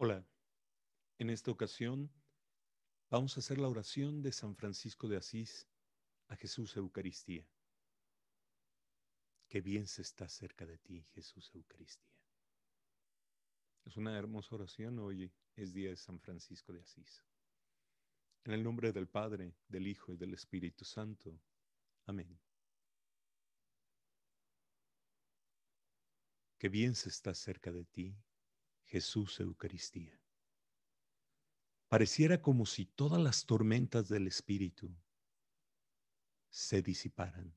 Hola, en esta ocasión vamos a hacer la oración de San Francisco de Asís a Jesús Eucaristía. Qué bien se está cerca de ti, Jesús Eucaristía. Es una hermosa oración, hoy es día de San Francisco de Asís. En el nombre del Padre, del Hijo y del Espíritu Santo. Amén. Qué bien se está cerca de ti, Jesús Eucaristía. Pareciera como si todas las tormentas del Espíritu se disiparan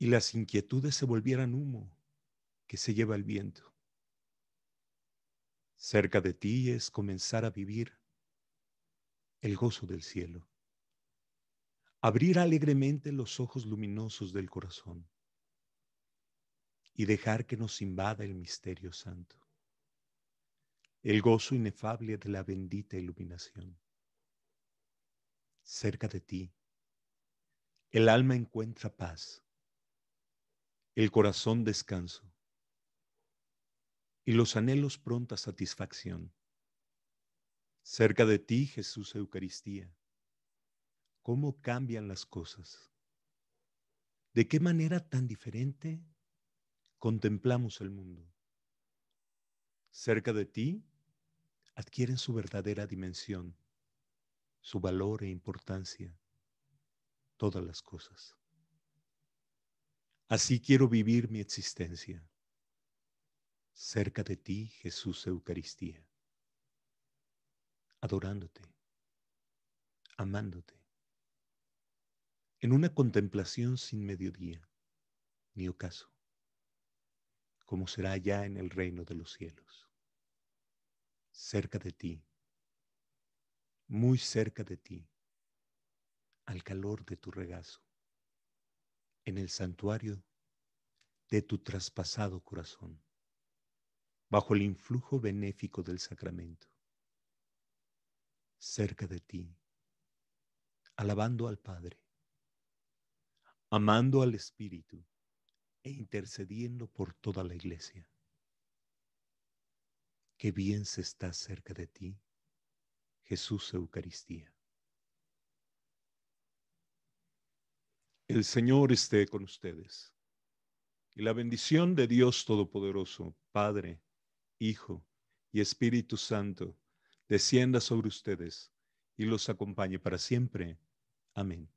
y las inquietudes se volvieran humo que se lleva el viento. Cerca de ti es comenzar a vivir el gozo del cielo, abrir alegremente los ojos luminosos del corazón y dejar que nos invada el misterio santo el gozo inefable de la bendita iluminación. Cerca de ti, el alma encuentra paz, el corazón descanso y los anhelos pronta satisfacción. Cerca de ti, Jesús Eucaristía, ¿cómo cambian las cosas? ¿De qué manera tan diferente contemplamos el mundo? Cerca de ti, adquieren su verdadera dimensión, su valor e importancia, todas las cosas. Así quiero vivir mi existencia, cerca de ti, Jesús Eucaristía, adorándote, amándote, en una contemplación sin mediodía ni ocaso, como será ya en el reino de los cielos cerca de ti, muy cerca de ti, al calor de tu regazo, en el santuario de tu traspasado corazón, bajo el influjo benéfico del sacramento, cerca de ti, alabando al Padre, amando al Espíritu e intercediendo por toda la iglesia qué bien se está cerca de ti, Jesús Eucaristía. El Señor esté con ustedes. Y la bendición de Dios Todopoderoso, Padre, Hijo y Espíritu Santo, descienda sobre ustedes y los acompañe para siempre. Amén.